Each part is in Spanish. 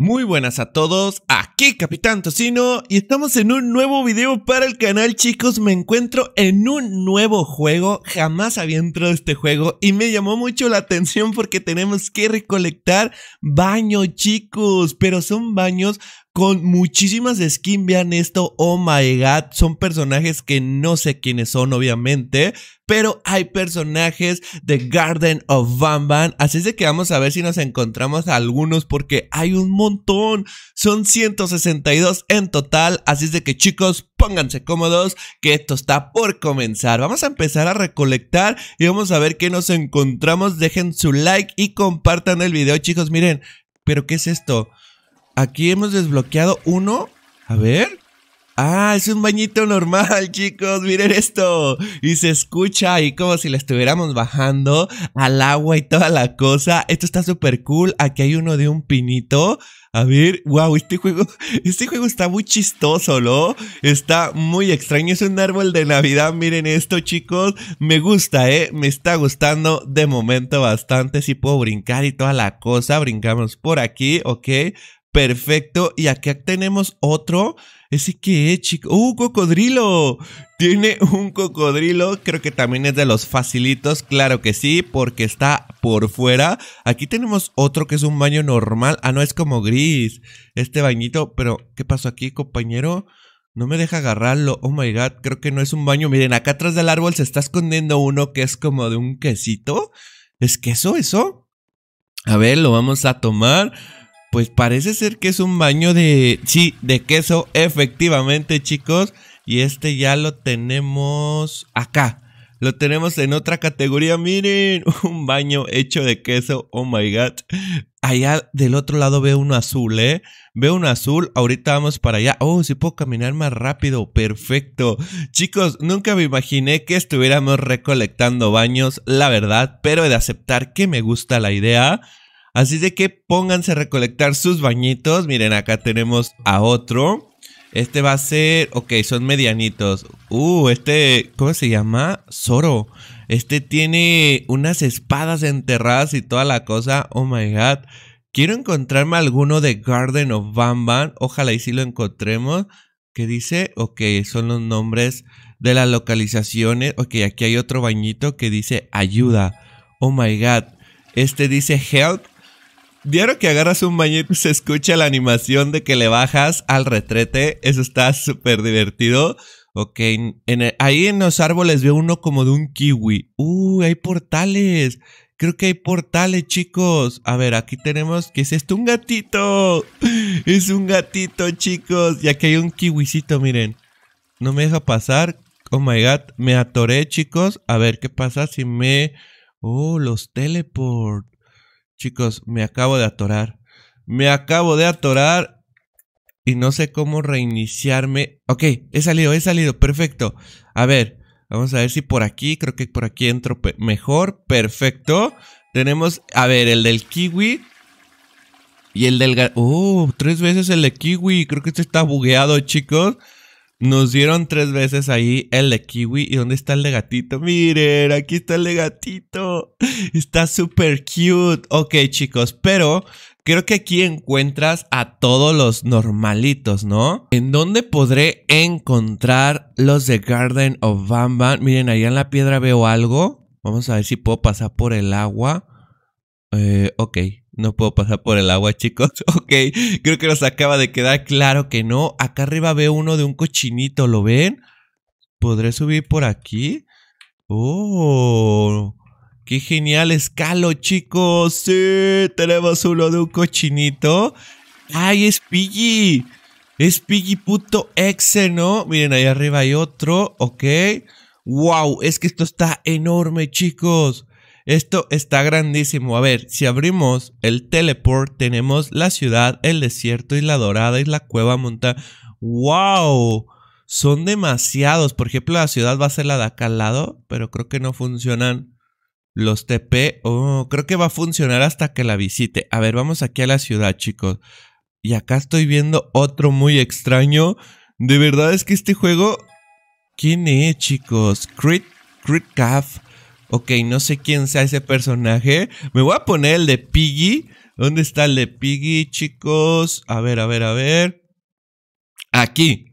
Muy buenas a todos, aquí Capitán Tocino y estamos en un nuevo video para el canal chicos, me encuentro en un nuevo juego, jamás había entrado este juego y me llamó mucho la atención porque tenemos que recolectar baños chicos, pero son baños con muchísimas skins. Vean esto, oh my god, son personajes que no sé quiénes son, obviamente, pero hay personajes de Garden of Van, Así es de que vamos a ver si nos encontramos algunos porque hay un montón. Son 162 en total. Así es de que chicos, pónganse cómodos que esto está por comenzar. Vamos a empezar a recolectar y vamos a ver qué nos encontramos. Dejen su like y compartan el video, chicos. Miren, pero ¿qué es esto? Aquí hemos desbloqueado uno. A ver. Ah, es un bañito normal, chicos. Miren esto. Y se escucha ahí como si le estuviéramos bajando al agua y toda la cosa. Esto está súper cool. Aquí hay uno de un pinito. A ver, wow, este juego, este juego está muy chistoso, ¿no? Está muy extraño. Es un árbol de Navidad. Miren esto, chicos. Me gusta, ¿eh? Me está gustando de momento bastante. Sí puedo brincar y toda la cosa. Brincamos por aquí, ¿ok? Perfecto. Y aquí tenemos otro. Ese que es, chico. ¡Uh, cocodrilo! Tiene un cocodrilo. Creo que también es de los facilitos. Claro que sí, porque está por fuera. Aquí tenemos otro que es un baño normal. Ah, no, es como gris. Este bañito. Pero, ¿qué pasó aquí, compañero? No me deja agarrarlo. Oh my god, creo que no es un baño. Miren, acá atrás del árbol se está escondiendo uno que es como de un quesito. ¿Es queso eso? A ver, lo vamos a tomar. Pues parece ser que es un baño de, sí, de queso, efectivamente, chicos. Y este ya lo tenemos acá. Lo tenemos en otra categoría, miren, un baño hecho de queso, oh my god. Allá del otro lado veo uno azul, ¿eh? Veo uno azul, ahorita vamos para allá. Oh, si puedo caminar más rápido, perfecto. Chicos, nunca me imaginé que estuviéramos recolectando baños, la verdad, pero he de aceptar que me gusta la idea. Así de que pónganse a recolectar sus bañitos. Miren, acá tenemos a otro. Este va a ser... Ok, son medianitos. Uh, este... ¿Cómo se llama? Zoro. Este tiene unas espadas enterradas y toda la cosa. Oh, my God. Quiero encontrarme alguno de Garden of Bamban. Ojalá y si lo encontremos. ¿Qué dice? Ok, son los nombres de las localizaciones. Ok, aquí hay otro bañito que dice ayuda. Oh my god. Este dice help, Diario que agarras un bañito se escucha la animación de que le bajas al retrete. Eso está súper divertido. Ok, ahí en los árboles veo uno como de un kiwi. Uh, hay portales. Creo que hay portales, chicos. A ver, aquí tenemos. ¿Qué es esto? ¡Un gatito! Es un gatito, chicos. Y aquí hay un kiwisito, miren. No me deja pasar. Oh my god. Me atoré, chicos. A ver, ¿qué pasa si me. Oh, los teleport chicos, me acabo de atorar. Me acabo de atorar y no sé cómo reiniciarme. Ok, he salido, he salido, perfecto. A ver, vamos a ver si por aquí, creo que por aquí entro mejor, perfecto. Tenemos, a ver, el del kiwi. Y el del... Oh, tres veces el de kiwi. Creo que este está bugueado, chicos. Nos dieron tres veces ahí el de kiwi. ¿Y dónde está el de gatito? Miren, aquí está el de gatito. Está súper cute. Ok, chicos, pero creo que aquí encuentras a todos los normalitos, ¿no? ¿En dónde podré encontrar los de Garden of Bamba? Miren, allá en la piedra veo algo. Vamos a ver si puedo pasar por el agua. Eh, ok. No puedo pasar por el agua, chicos. Ok, creo que nos acaba de quedar claro que no. Acá arriba veo uno de un cochinito, ¿lo ven? ¿Podré subir por aquí? ¡Oh! ¡Qué genial escalo, chicos! ¡Sí! Tenemos uno de un cochinito. ¡Ay, es Piggy! Es Piggy.exe, ¿no? Miren, ahí arriba hay otro. Ok. ¡Wow! Es que esto está enorme, chicos. Esto está grandísimo. A ver, si abrimos el teleport, tenemos la ciudad, el desierto, y la dorada y la cueva montada. ¡Wow! Son demasiados. Por ejemplo, la ciudad va a ser la de acá al lado, pero creo que no funcionan los TP. Oh, creo que va a funcionar hasta que la visite. A ver, vamos aquí a la ciudad, chicos. Y acá estoy viendo otro muy extraño. De verdad es que este juego... ¿Quién es, chicos? Crit, Crit ok, no sé quién sea ese personaje. Me voy a poner el de Piggy. ¿Dónde está el de Piggy, chicos? A ver, a ver, a ver. Aquí.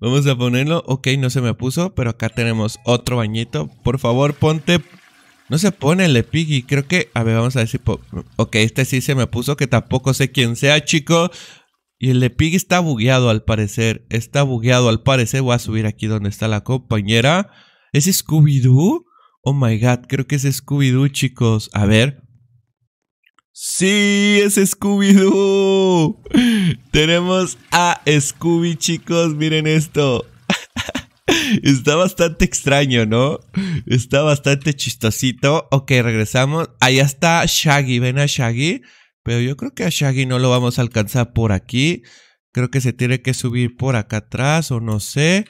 Vamos a ponerlo. Ok, no se me puso, pero acá tenemos otro bañito. Por favor, ponte... No se pone el de Piggy, creo que... A ver, vamos a decir. si... Ok, este sí se me puso, que tampoco sé quién sea, chicos. Y el de Piggy está bugueado al parecer. Está bugueado al parecer. Voy a subir aquí donde está la compañera. ¿Es Scooby-Doo? Oh my god, creo que es Scooby-Doo, chicos. A ver. Sí, es Scooby-Doo. Tenemos a Scooby, chicos. Miren esto. Está bastante extraño, ¿no? Está bastante chistosito. Ok, regresamos. Allá está Shaggy. Ven a Shaggy. Pero yo creo que a Shaggy no lo vamos a alcanzar por aquí. Creo que se tiene que subir por acá atrás o no sé.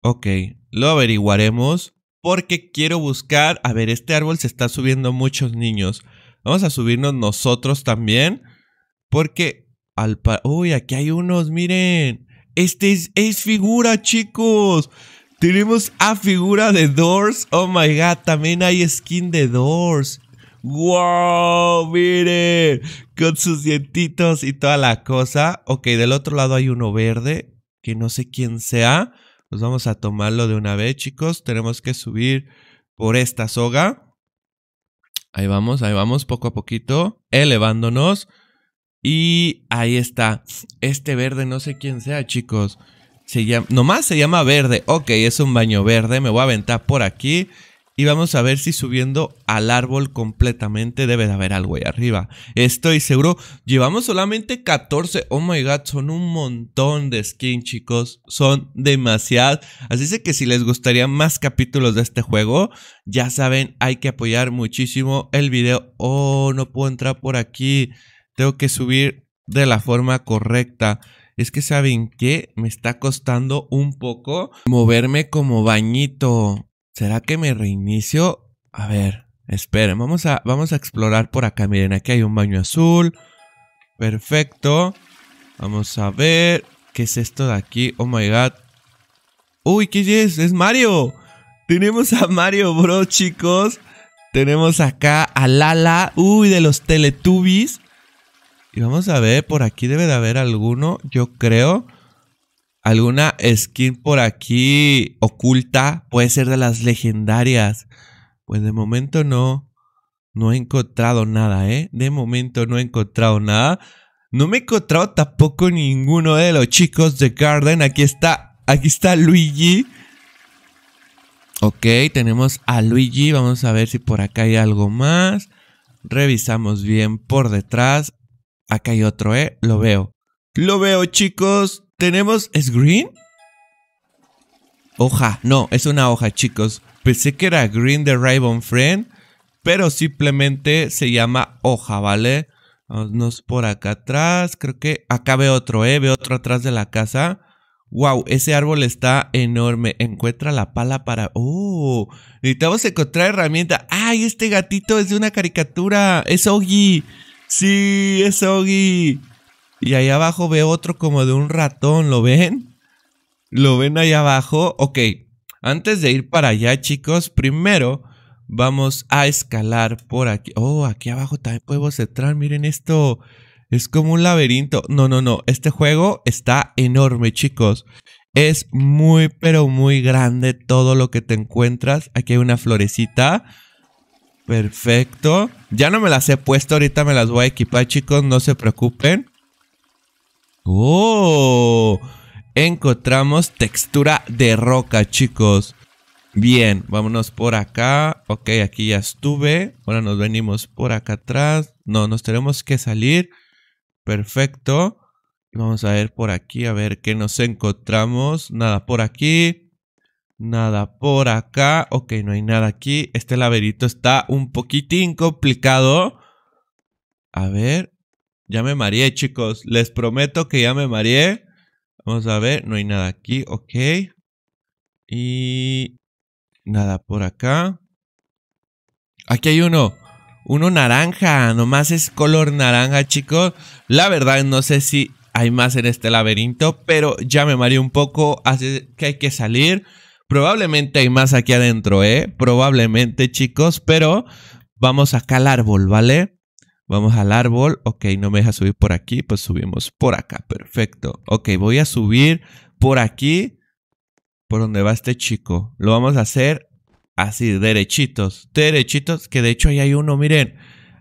Ok, lo averiguaremos porque quiero buscar, a ver, este árbol se está subiendo muchos niños. Vamos a subirnos nosotros también, porque al... Uy, aquí hay unos, miren. Este es, es figura, chicos. Tenemos a figura de Doors. Oh my god, también hay skin de Doors. ¡Wow! Miren, con sus dientitos y toda la cosa. Ok, del otro lado hay uno verde, que no sé quién sea. Pues vamos a tomarlo de una vez, chicos. Tenemos que subir por esta soga. Ahí vamos, ahí vamos, poco a poquito, elevándonos. Y ahí está. Este verde, no sé quién sea, chicos. Se llama, nomás se llama verde. Ok, es un baño verde. Me voy a aventar por aquí. Y vamos a ver si subiendo al árbol completamente debe de haber algo ahí arriba. Estoy seguro. Llevamos solamente 14. Oh my god, son un montón de skins, chicos. Son demasiadas. Así que si les gustaría más capítulos de este juego, ya saben, hay que apoyar muchísimo el video. Oh, no puedo entrar por aquí. Tengo que subir de la forma correcta es que saben que me está costando un poco moverme como bañito. ¿Será que me reinicio? A ver, esperen, vamos a, vamos a explorar por acá. Miren, aquí hay un baño azul. Perfecto. Vamos a ver. ¿Qué es esto de aquí? Oh my god. Uy, ¿qué es? Es Mario. Tenemos a Mario, bro, chicos. Tenemos acá a Lala. Uy, de los Teletubbies. Y vamos a ver, por aquí debe de haber alguno, yo creo alguna skin por aquí oculta. Puede ser de las legendarias. Pues de momento no. No he encontrado nada, ¿eh? De momento no he encontrado nada. No me he encontrado tampoco ninguno de los chicos de Garden. Aquí está, aquí está Luigi. Ok, tenemos a Luigi. Vamos a ver si por acá hay algo más. Revisamos bien por detrás. Acá hay otro, ¿eh? Lo veo. Lo veo, chicos. Tenemos. ¿Es green? Hoja. No, es una hoja, chicos. Pensé que era green de Raven Friend. Pero simplemente se llama hoja, ¿vale? Vámonos por acá atrás. Creo que acá veo otro, ¿eh? Veo otro atrás de la casa. Wow, ese árbol está enorme. Encuentra la pala para. ¡Oh! Necesitamos encontrar herramienta. ¡Ay, este gatito es de una caricatura! ¡Es Oggy! ¡Sí, es Ogi sí es Ogi y ahí abajo veo otro como de un ratón, ¿lo ven? ¿Lo ven ahí abajo? Ok, antes de ir para allá, chicos, primero vamos a escalar por aquí. Oh, aquí abajo también podemos entrar, miren esto. Es como un laberinto. No, no, no, este juego está enorme, chicos. Es muy, pero muy grande todo lo que te encuentras. Aquí hay una florecita. Perfecto. Ya no me las he puesto, ahorita me las voy a equipar, chicos, no se preocupen. ¡Oh! Encontramos textura de roca, chicos. Bien, vámonos por acá. Ok, aquí ya estuve. Ahora nos venimos por acá atrás. No, nos tenemos que salir. Perfecto. Vamos a ver por aquí, a ver qué nos encontramos. Nada por aquí. Nada por acá. Ok, no hay nada aquí. Este laberinto está un poquitín complicado. A ver, ya me mareé, chicos. Les prometo que ya me mareé. Vamos a ver, no hay nada aquí, ok. Y nada por acá. Aquí hay uno. Uno naranja, nomás es color naranja, chicos. La verdad no sé si hay más en este laberinto, pero ya me mareé un poco, así que hay que salir. Probablemente hay más aquí adentro, ¿eh? Probablemente, chicos, pero vamos acá al árbol, ¿vale? Vamos al árbol, ok, no me deja subir por aquí, pues subimos por acá, perfecto. Ok, voy a subir por aquí, por donde va este chico. Lo vamos a hacer así, derechitos, derechitos, que de hecho ahí hay uno, miren,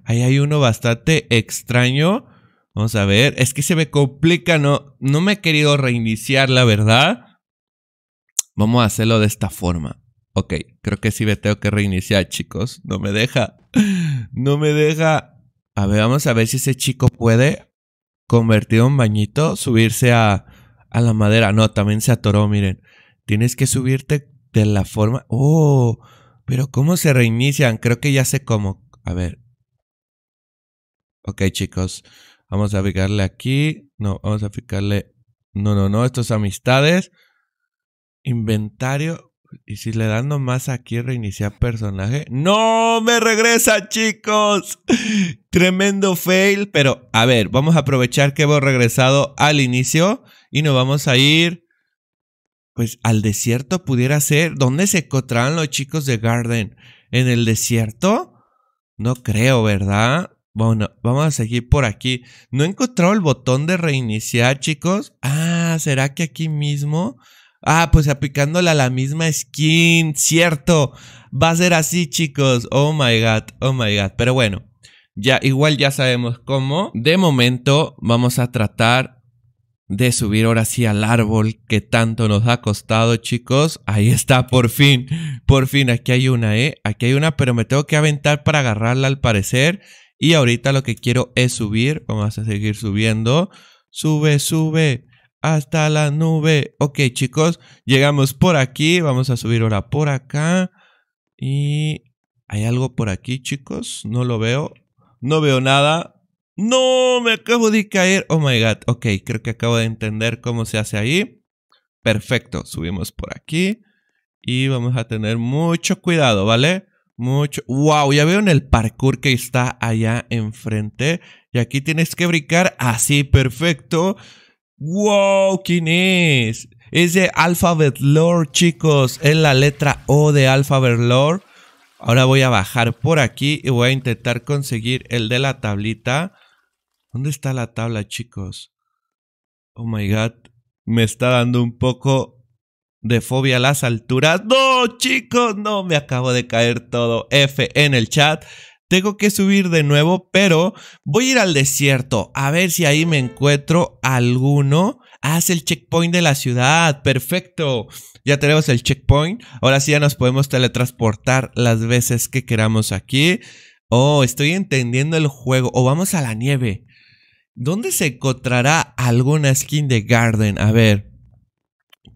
ahí hay uno bastante extraño. Vamos a ver, es que se me complica, no, no me he querido reiniciar, la verdad. Vamos a hacerlo de esta forma. Ok, creo que sí me tengo que reiniciar, chicos. No me deja. No me deja a ver, vamos a ver si ese chico puede, convertir un bañito, subirse a, a la madera. No, también se atoró, miren. Tienes que subirte de la forma... ¡Oh! Pero ¿cómo se reinician? Creo que ya sé cómo. A ver. Ok, chicos. Vamos a picarle aquí. No, vamos a picarle... No, no, no. Estos amistades. Inventario. Y si le dan nomás aquí reiniciar personaje. ¡No! ¡Me regresa, chicos! Tremendo fail. Pero, a ver, vamos a aprovechar que hemos regresado al inicio. Y nos vamos a ir. Pues al desierto pudiera ser. ¿Dónde se encontrarán los chicos de Garden? ¿En el desierto? No creo, ¿verdad? Bueno, vamos a seguir por aquí. No he encontrado el botón de reiniciar, chicos. Ah, ¿será que aquí mismo? Ah, pues aplicándola a la misma skin, cierto. Va a ser así, chicos. Oh my god, oh my god. Pero bueno, ya igual ya sabemos cómo. De momento vamos a tratar de subir ahora sí al árbol que tanto nos ha costado, chicos. Ahí está, por fin. Por fin, aquí hay una, ¿eh? Aquí hay una, pero me tengo que aventar para agarrarla al parecer. Y ahorita lo que quiero es subir. Vamos a seguir subiendo. Sube, sube hasta la nube. Ok, chicos, llegamos por aquí. Vamos a subir ahora por acá. Y hay algo por aquí, chicos. No lo veo. No veo nada. No, me acabo de caer. Oh my god. Ok, creo que acabo de entender cómo se hace ahí. Perfecto, subimos por aquí. Y vamos a tener mucho cuidado, ¿vale? Mucho. ¡Wow! Ya veo en el parkour que está allá enfrente. Y aquí tienes que brincar así, ah, perfecto. ¡Wow! ¿Quién es? Es de Alphabet Lore, chicos. Es la letra O de Alphabet Lore. Ahora voy a bajar por aquí y voy a intentar conseguir el de la tablita. ¿Dónde está la tabla, chicos? Oh my god. Me está dando un poco de fobia a las alturas. ¡No, chicos! No, me acabo de caer todo. F en el chat. Tengo que subir de nuevo, pero voy a ir al desierto a ver si ahí me encuentro alguno. Haz el checkpoint de la ciudad. Perfecto. Ya tenemos el checkpoint. Ahora sí ya nos podemos teletransportar las veces que queramos aquí. Oh, estoy entendiendo el juego. O oh, vamos a la nieve. ¿Dónde se encontrará alguna skin de Garden? A ver.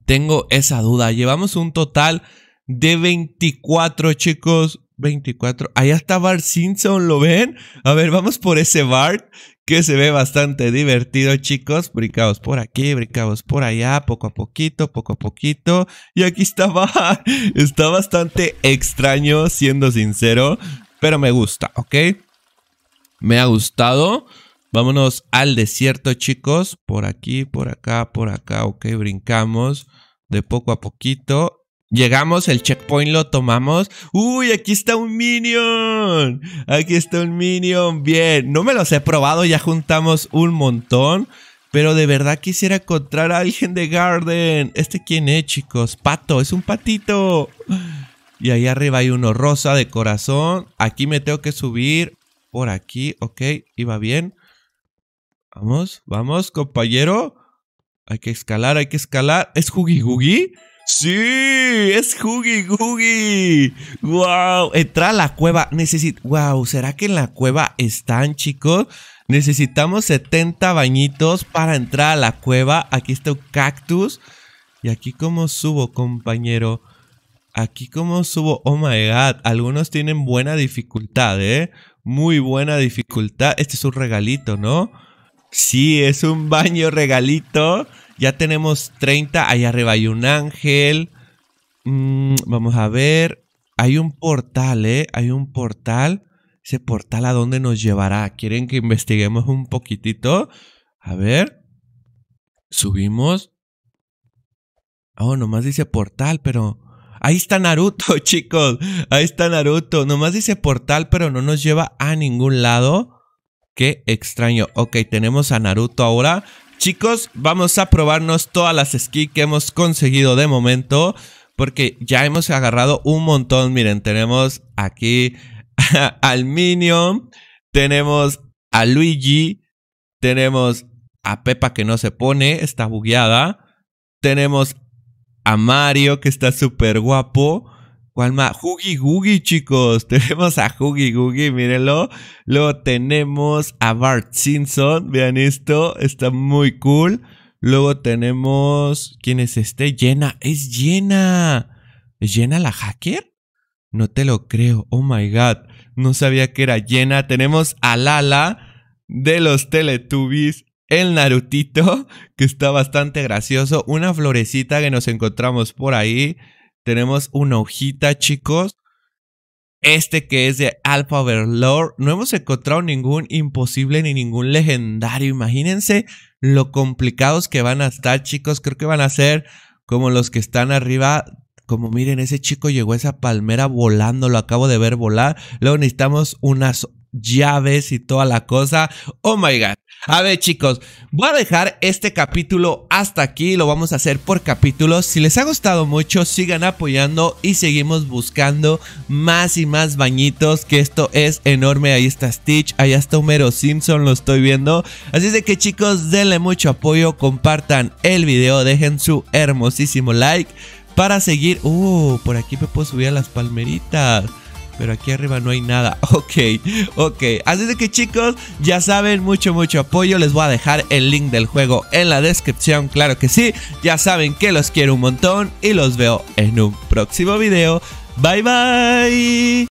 Tengo esa duda. Llevamos un total de 24, chicos. 24. Ahí está Bart Simpson, ¿lo ven? A ver, vamos por ese Bart que se ve bastante divertido, chicos. Brincamos por aquí, brincamos por allá, poco a poquito, poco a poquito. Y aquí está Bart. Está bastante extraño, siendo sincero, pero me gusta, ¿ok? Me ha gustado. Vámonos al desierto, chicos. Por aquí, por acá, por acá, ok, brincamos de poco a poquito. Llegamos, el checkpoint lo tomamos. ¡Uy, aquí está un minion! Aquí está un minion. Bien, no me los he probado, ya juntamos un montón. Pero de verdad quisiera encontrar a alguien de Garden. ¿Este quién es, chicos? Pato, es un patito. Y ahí arriba hay uno rosa de corazón. Aquí me tengo que subir. Por aquí, ok, iba bien. Vamos, vamos, compañero. Hay que escalar, hay que escalar. ¿Es Huggy Huggy? Sí, es Huggy Huggy. Wow, entra a la cueva. Necesit wow, ¿será que en la cueva están, chicos? Necesitamos 70 bañitos para entrar a la cueva. Aquí está un cactus. Y aquí cómo subo, compañero. Aquí cómo subo. Oh my god, algunos tienen buena dificultad, ¿eh? Muy buena dificultad. Este es un regalito, ¿no? Sí, es un baño regalito. Ya tenemos 30. Ahí arriba hay un ángel. Mm, vamos a ver. Hay un portal, ¿eh? Hay un portal. Ese portal a dónde nos llevará. ¿Quieren que investiguemos un poquitito? A ver. Subimos. Oh, nomás dice portal, pero... Ahí está Naruto, chicos. Ahí está Naruto. Nomás dice portal, pero no nos lleva a ningún lado. Qué extraño. Ok, tenemos a Naruto ahora. Chicos, vamos a probarnos todas las skins que hemos conseguido de momento. Porque ya hemos agarrado un montón. Miren, tenemos aquí al Minion. Tenemos a Luigi. Tenemos a Pepa que no se pone, está bugueada. Tenemos a Mario que está súper guapo más? Huggy Googie, chicos. Tenemos a Huggy Googie, mírenlo. Luego tenemos a Bart Simpson. Vean esto, está muy cool. Luego tenemos. ¿Quién es este? Llena, es llena. ¿Es llena la hacker? No te lo creo. Oh my god. No sabía que era llena. Tenemos a Lala de los Teletubbies. El Narutito, que está bastante gracioso. Una florecita que nos encontramos por ahí. Tenemos una hojita, chicos. Este que es de Alpha Verlore. No hemos encontrado ningún imposible ni ningún legendario. Imagínense lo complicados que van a estar, chicos. Creo que van a ser como los que están arriba como miren, ese chico llegó a esa palmera volando, lo acabo de ver volar. Luego necesitamos unas llaves y toda la cosa. Oh my god. A ver chicos, voy a dejar este capítulo hasta aquí, lo vamos a hacer por capítulos. Si les ha gustado mucho, sigan apoyando y seguimos buscando más y más bañitos, que esto es enorme. Ahí está Stitch, ahí está Homero Simpson, lo estoy viendo. Así es de que chicos, denle mucho apoyo, compartan el video, dejen su hermosísimo like para seguir... Uh, por aquí me puedo subir a las palmeritas pero aquí arriba no hay nada. Ok, ok. Así de que chicos, ya saben, mucho, mucho apoyo. Les voy a dejar el link del juego en la descripción, claro que sí. Ya saben que los quiero un montón y los veo en un próximo video. Bye bye.